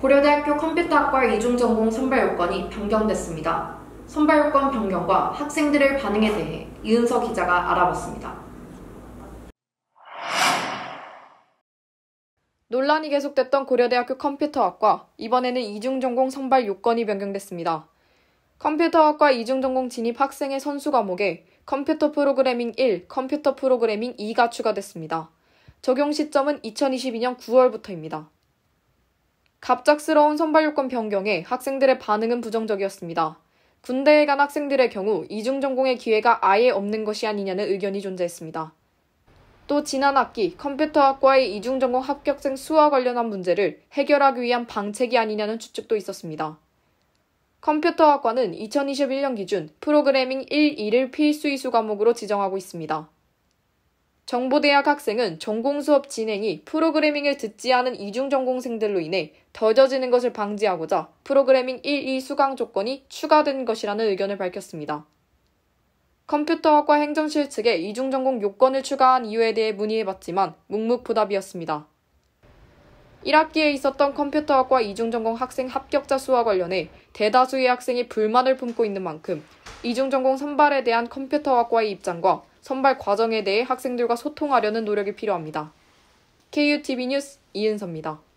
고려대학교 컴퓨터학과 이중전공 선발 요건이 변경됐습니다. 선발 요건 변경과 학생들의 반응에 대해 이은서 기자가 알아봤습니다. 논란이 계속됐던 고려대학교 컴퓨터학과 이번에는 이중전공 선발 요건이 변경됐습니다. 컴퓨터학과 이중전공 진입 학생의 선수 과목에 컴퓨터 프로그래밍 1, 컴퓨터 프로그래밍 2가 추가됐습니다. 적용 시점은 2022년 9월부터입니다. 갑작스러운 선발 요건 변경에 학생들의 반응은 부정적이었습니다. 군대에 간 학생들의 경우 이중 전공의 기회가 아예 없는 것이 아니냐는 의견이 존재했습니다. 또 지난 학기 컴퓨터학과의 이중 전공 합격생 수와 관련한 문제를 해결하기 위한 방책이 아니냐는 추측도 있었습니다. 컴퓨터학과는 2021년 기준 프로그래밍 1, 2를 필수 이수 과목으로 지정하고 있습니다. 정보대학 학생은 전공 수업 진행이 프로그래밍을 듣지 않은 이중 전공생들로 인해 더뎌지는 것을 방지하고자 프로그래밍 1, 2 수강 조건이 추가된 것이라는 의견을 밝혔습니다. 컴퓨터학과 행정실 측에 이중 전공 요건을 추가한 이유에 대해 문의해봤지만 묵묵부답이었습니다. 1학기에 있었던 컴퓨터학과 이중전공 학생 합격자 수와 관련해 대다수의 학생이 불만을 품고 있는 만큼 이중전공 선발에 대한 컴퓨터학과의 입장과 선발 과정에 대해 학생들과 소통하려는 노력이 필요합니다. KUTV 뉴스 이은서입니다.